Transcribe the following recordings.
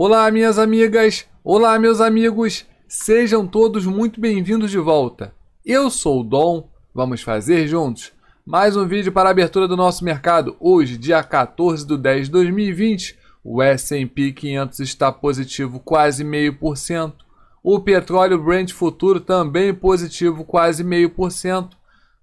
Olá, minhas amigas! Olá, meus amigos! Sejam todos muito bem-vindos de volta. Eu sou o Dom, vamos fazer juntos mais um vídeo para a abertura do nosso mercado. Hoje, dia 14 de 10 de 2020, o S&P 500 está positivo quase 0,5%. O petróleo Brent futuro também positivo quase 0,5%.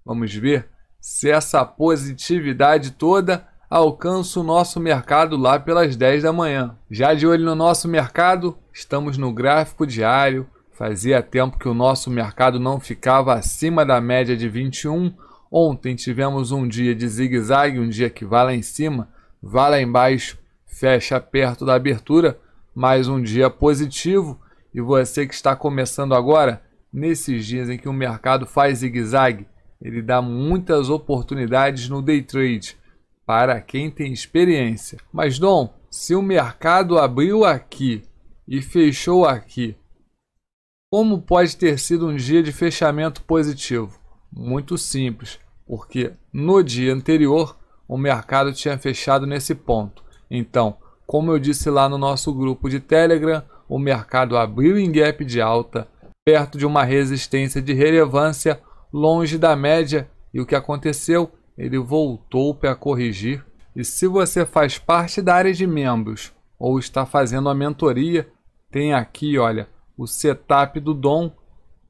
Vamos ver se essa positividade toda alcança o nosso mercado lá pelas 10 da manhã. Já de olho no nosso mercado, estamos no gráfico diário. Fazia tempo que o nosso mercado não ficava acima da média de 21. Ontem tivemos um dia de zigue-zague, um dia que vai lá em cima, vai lá embaixo, fecha perto da abertura, mais um dia positivo. E você que está começando agora, nesses dias em que o mercado faz zigue-zague, ele dá muitas oportunidades no day trade para quem tem experiência. Mas, Dom, se o mercado abriu aqui e fechou aqui, como pode ter sido um dia de fechamento positivo? Muito simples, porque no dia anterior o mercado tinha fechado nesse ponto. Então, como eu disse lá no nosso grupo de Telegram, o mercado abriu em gap de alta, perto de uma resistência de relevância, longe da média, e o que aconteceu? ele voltou para corrigir. E se você faz parte da área de membros ou está fazendo a mentoria, tem aqui, olha, o setup do Dom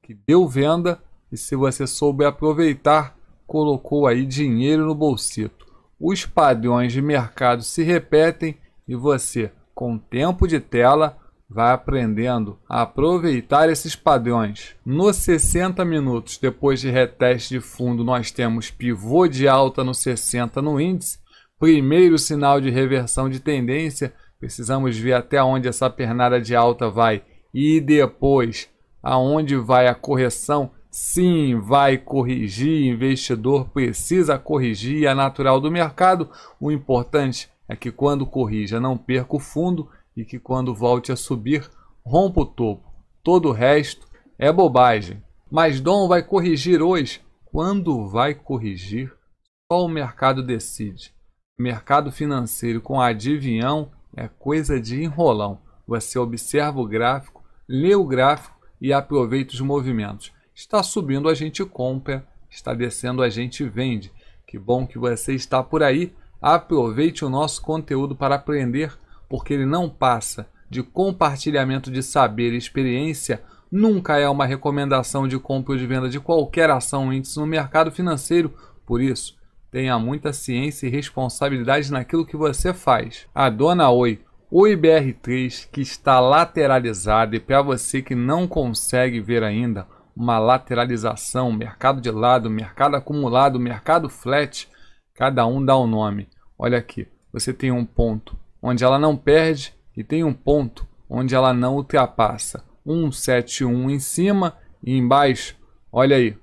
que deu venda e se você souber aproveitar, colocou aí dinheiro no bolsito. Os padrões de mercado se repetem e você, com tempo de tela, vai aprendendo a aproveitar esses padrões. Nos 60 minutos depois de reteste de fundo, nós temos pivô de alta no 60 no índice, primeiro sinal de reversão de tendência, precisamos ver até onde essa pernada de alta vai e depois aonde vai a correção. Sim, vai corrigir, investidor precisa corrigir, é natural do mercado. O importante é que quando corrija, não perca o fundo e que quando volte a subir, rompa o topo. Todo o resto é bobagem. Mas Dom vai corrigir hoje. Quando vai corrigir? Só o mercado decide. mercado financeiro com adivinhão é coisa de enrolão. Você observa o gráfico, lê o gráfico e aproveita os movimentos. Está subindo, a gente compra. Está descendo, a gente vende. Que bom que você está por aí. Aproveite o nosso conteúdo para aprender porque ele não passa de compartilhamento de saber e experiência, nunca é uma recomendação de compra ou de venda de qualquer ação ou índice no mercado financeiro. Por isso, tenha muita ciência e responsabilidade naquilo que você faz. A dona Oi, o IBR3 que está lateralizado e para você que não consegue ver ainda, uma lateralização, mercado de lado, mercado acumulado, mercado flat, cada um dá um nome. Olha aqui, você tem um ponto onde ela não perde e tem um ponto onde ela não ultrapassa. 171 em cima e embaixo, olha aí,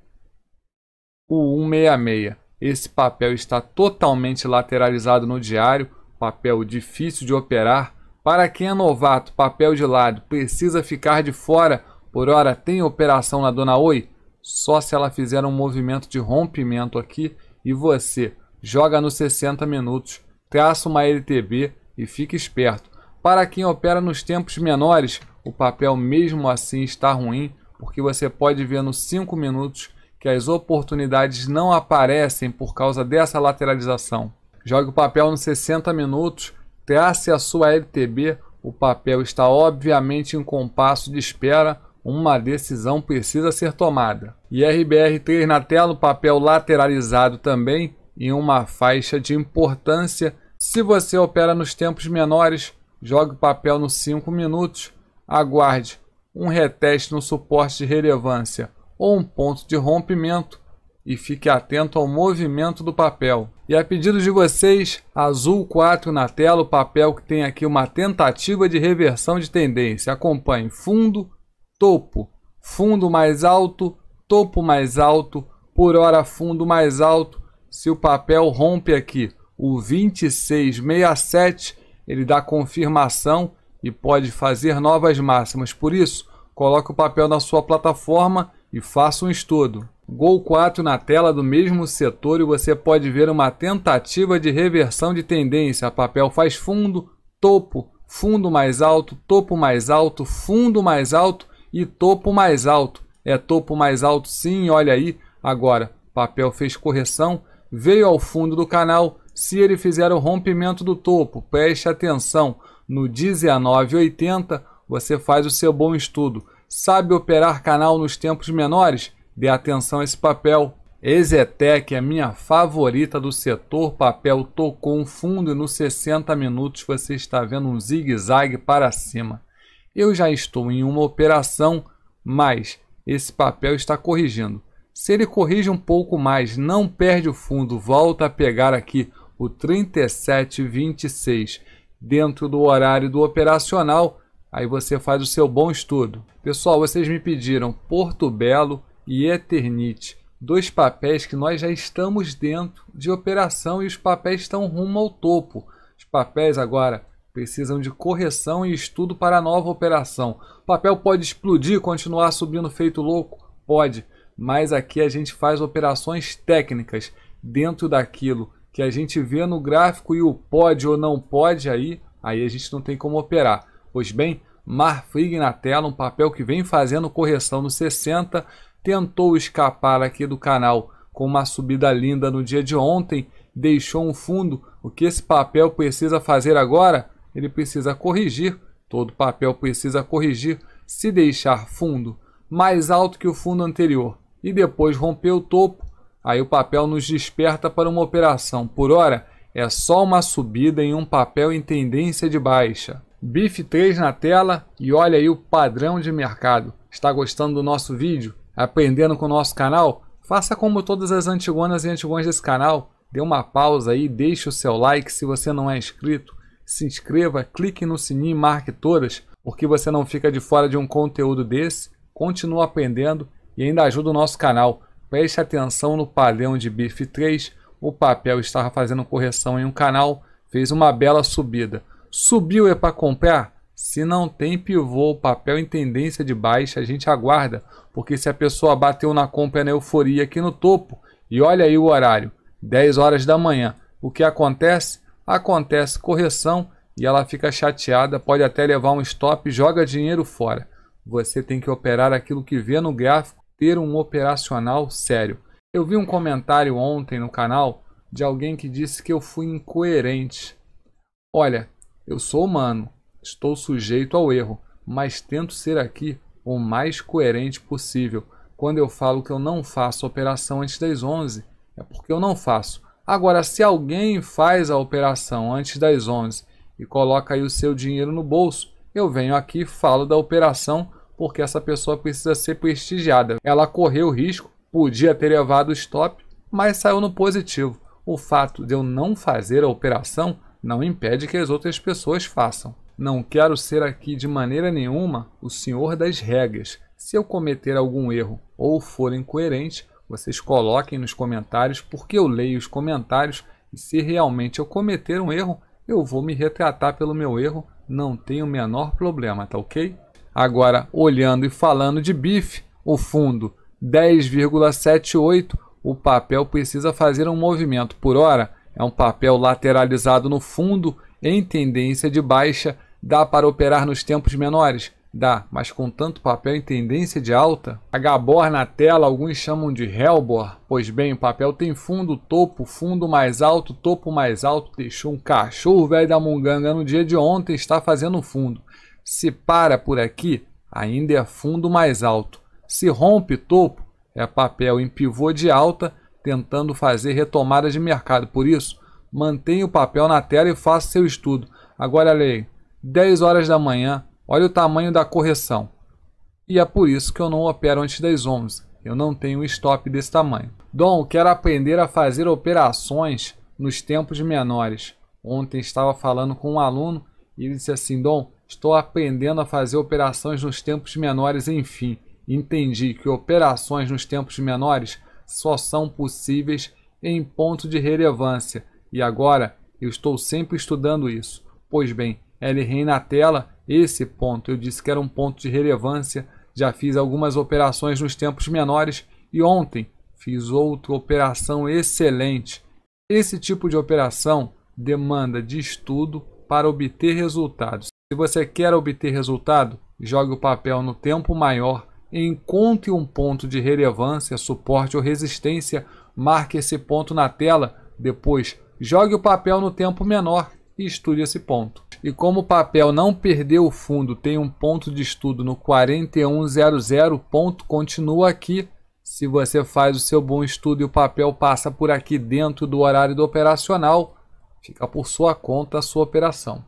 o 166. Esse papel está totalmente lateralizado no diário, papel difícil de operar. Para quem é novato, papel de lado precisa ficar de fora. Por hora, tem operação na Dona Oi? Só se ela fizer um movimento de rompimento aqui e você joga nos 60 minutos, traça uma LTB e fique esperto. Para quem opera nos tempos menores, o papel mesmo assim está ruim, porque você pode ver nos 5 minutos que as oportunidades não aparecem por causa dessa lateralização. Jogue o papel nos 60 minutos, trace a sua LTB, o papel está obviamente em compasso de espera, uma decisão precisa ser tomada. E RBR3 na tela, o papel lateralizado também, em uma faixa de importância se você opera nos tempos menores, jogue o papel nos 5 minutos, aguarde um reteste no suporte de relevância ou um ponto de rompimento e fique atento ao movimento do papel. E a pedido de vocês, azul 4 na tela, o papel que tem aqui uma tentativa de reversão de tendência. Acompanhe fundo, topo, fundo mais alto, topo mais alto, por hora fundo mais alto, se o papel rompe aqui o 2667 ele dá confirmação e pode fazer novas máximas. Por isso, coloque o papel na sua plataforma e faça um estudo. Gol 4 na tela do mesmo setor e você pode ver uma tentativa de reversão de tendência. A papel faz fundo, topo, fundo mais alto, topo mais alto, fundo mais alto e topo mais alto. É topo mais alto sim, olha aí. Agora, papel fez correção, veio ao fundo do canal, se ele fizer o rompimento do topo, preste atenção, no 1980 você faz o seu bom estudo. Sabe operar canal nos tempos menores? Dê atenção a esse papel. Exetec é minha favorita do setor papel, tocou um fundo e nos 60 minutos você está vendo um zigue-zague para cima. Eu já estou em uma operação, mas esse papel está corrigindo. Se ele corrige um pouco mais, não perde o fundo, volta a pegar aqui o 3726, dentro do horário do operacional. Aí você faz o seu bom estudo. Pessoal, vocês me pediram Porto Belo e Eternite, dois papéis que nós já estamos dentro de operação e os papéis estão rumo ao topo. Os papéis agora precisam de correção e estudo para a nova operação. O papel pode explodir, continuar subindo feito louco? Pode, mas aqui a gente faz operações técnicas dentro daquilo que a gente vê no gráfico e o pode ou não pode aí, aí a gente não tem como operar. Pois bem, Marfrig na tela, um papel que vem fazendo correção no 60, tentou escapar aqui do canal com uma subida linda no dia de ontem, deixou um fundo. O que esse papel precisa fazer agora? Ele precisa corrigir. Todo papel precisa corrigir. Se deixar fundo mais alto que o fundo anterior e depois romper o topo, Aí o papel nos desperta para uma operação. Por hora, é só uma subida em um papel em tendência de baixa. BIF 3 na tela e olha aí o padrão de mercado. Está gostando do nosso vídeo? Aprendendo com o nosso canal? Faça como todas as antigonas e antigões desse canal. Dê uma pausa aí, deixe o seu like se você não é inscrito. Se inscreva, clique no sininho e marque todas, porque você não fica de fora de um conteúdo desse. Continua aprendendo e ainda ajuda o nosso canal. Preste atenção no padrão de BIF 3, o papel estava fazendo correção em um canal, fez uma bela subida. Subiu é para comprar? Se não tem pivô, papel em tendência de baixa, a gente aguarda, porque se a pessoa bateu na compra na euforia aqui no topo, e olha aí o horário, 10 horas da manhã, o que acontece? Acontece correção e ela fica chateada, pode até levar um stop, joga dinheiro fora. Você tem que operar aquilo que vê no gráfico ter um operacional sério. Eu vi um comentário ontem no canal de alguém que disse que eu fui incoerente. Olha, eu sou humano, estou sujeito ao erro, mas tento ser aqui o mais coerente possível. Quando eu falo que eu não faço operação antes das 11, é porque eu não faço. Agora, se alguém faz a operação antes das 11 e coloca aí o seu dinheiro no bolso, eu venho aqui e falo da operação porque essa pessoa precisa ser prestigiada. Ela correu o risco, podia ter levado o stop, mas saiu no positivo. O fato de eu não fazer a operação não impede que as outras pessoas façam. Não quero ser aqui de maneira nenhuma o senhor das regras. Se eu cometer algum erro ou for incoerente, vocês coloquem nos comentários, porque eu leio os comentários e se realmente eu cometer um erro, eu vou me retratar pelo meu erro, não tem o menor problema, tá ok? Agora, olhando e falando de BIF, o fundo 10,78, o papel precisa fazer um movimento por hora. É um papel lateralizado no fundo, em tendência de baixa. Dá para operar nos tempos menores? Dá, mas com tanto papel em tendência de alta? A Gabor na tela, alguns chamam de Hellbor. Pois bem, o papel tem fundo, topo, fundo mais alto, topo mais alto. Deixou um cachorro velho da munganga no dia de ontem, está fazendo fundo. Se para por aqui, ainda é fundo mais alto. Se rompe topo, é papel em pivô de alta, tentando fazer retomada de mercado. Por isso, mantenha o papel na tela e faça seu estudo. Agora, lei, 10 horas da manhã, olha o tamanho da correção. E é por isso que eu não opero antes das 11. Eu não tenho um stop desse tamanho. Dom, quero aprender a fazer operações nos tempos menores. Ontem estava falando com um aluno e ele disse assim: Dom, Estou aprendendo a fazer operações nos tempos menores, enfim. Entendi que operações nos tempos menores só são possíveis em ponto de relevância. E agora eu estou sempre estudando isso. Pois bem, LREM na tela, esse ponto eu disse que era um ponto de relevância. Já fiz algumas operações nos tempos menores e ontem fiz outra operação excelente. Esse tipo de operação demanda de estudo para obter resultados. Se você quer obter resultado, jogue o papel no tempo maior, encontre um ponto de relevância, suporte ou resistência, marque esse ponto na tela, depois jogue o papel no tempo menor e estude esse ponto. E como o papel não perdeu o fundo, tem um ponto de estudo no 4100, ponto continua aqui. Se você faz o seu bom estudo e o papel passa por aqui dentro do horário do operacional, fica por sua conta a sua operação.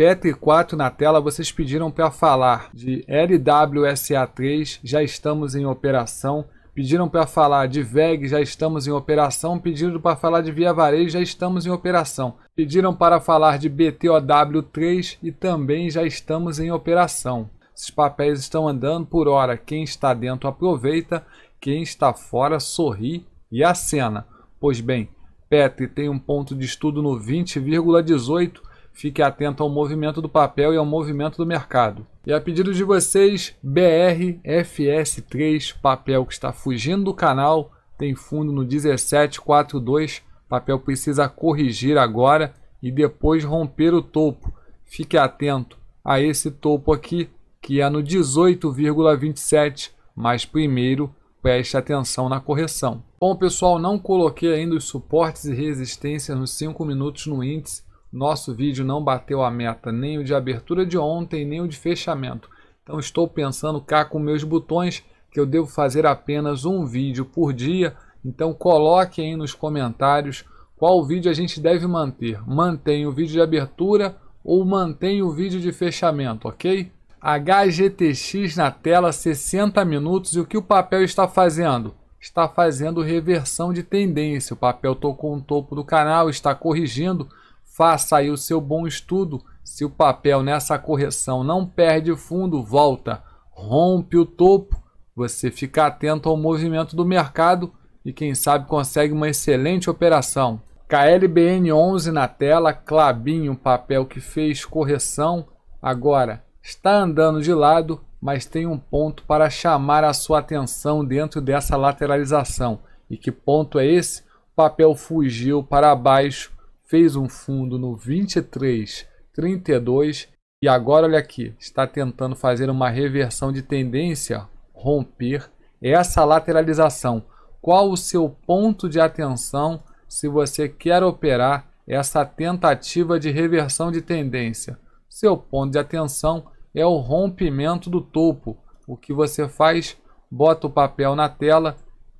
Petri 4 na tela, vocês pediram para falar de LWSA3, já estamos em operação. Pediram para falar de VEG, já estamos em operação. Pediram para falar de Via Varejo, já estamos em operação. Pediram para falar de BTOW3 e também já estamos em operação. Esses papéis estão andando por hora. Quem está dentro aproveita, quem está fora sorri e acena. Pois bem, Petri tem um ponto de estudo no 20,18 Fique atento ao movimento do papel e ao movimento do mercado. E a pedido de vocês, BRFS3, papel que está fugindo do canal, tem fundo no 1742. Papel precisa corrigir agora e depois romper o topo. Fique atento a esse topo aqui, que é no 18,27, mas primeiro preste atenção na correção. Bom, pessoal, não coloquei ainda os suportes e resistências nos 5 minutos no índice, nosso vídeo não bateu a meta, nem o de abertura de ontem, nem o de fechamento. Então estou pensando cá com meus botões que eu devo fazer apenas um vídeo por dia. Então coloque aí nos comentários qual vídeo a gente deve manter. Mantém o vídeo de abertura ou mantém o vídeo de fechamento, ok? HGTX na tela 60 minutos e o que o papel está fazendo? Está fazendo reversão de tendência. O papel tocou o topo do canal, está corrigindo Faça aí o seu bom estudo. Se o papel nessa correção não perde fundo, volta, rompe o topo. Você fica atento ao movimento do mercado e quem sabe consegue uma excelente operação. KLBN 11 na tela, Clabinho, papel que fez correção. Agora, está andando de lado, mas tem um ponto para chamar a sua atenção dentro dessa lateralização. E que ponto é esse? O papel fugiu para baixo fez um fundo no 2332 e agora olha aqui, está tentando fazer uma reversão de tendência, romper essa lateralização. Qual o seu ponto de atenção se você quer operar essa tentativa de reversão de tendência? Seu ponto de atenção é o rompimento do topo. O que você faz? Bota o papel na tela,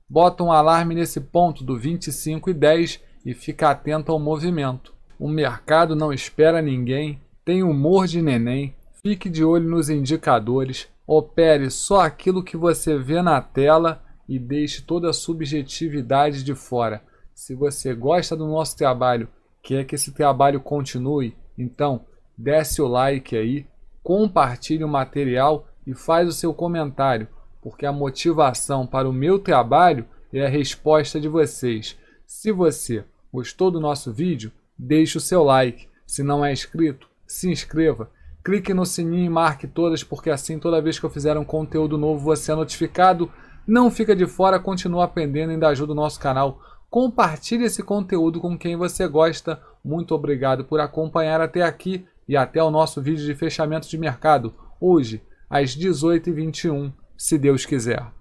bota um alarme nesse ponto do 25 e 10 e fica atento ao movimento. O mercado não espera ninguém, tem humor de neném, fique de olho nos indicadores, opere só aquilo que você vê na tela e deixe toda a subjetividade de fora. Se você gosta do nosso trabalho, quer que esse trabalho continue, então desce o like aí, compartilhe o material e faz o seu comentário, porque a motivação para o meu trabalho é a resposta de vocês. Se você gostou do nosso vídeo, deixe o seu like. Se não é inscrito, se inscreva. Clique no sininho e marque todas, porque assim toda vez que eu fizer um conteúdo novo você é notificado. Não fica de fora, continua aprendendo e ainda ajuda o nosso canal. Compartilhe esse conteúdo com quem você gosta. Muito obrigado por acompanhar até aqui e até o nosso vídeo de fechamento de mercado, hoje, às 18h21, se Deus quiser.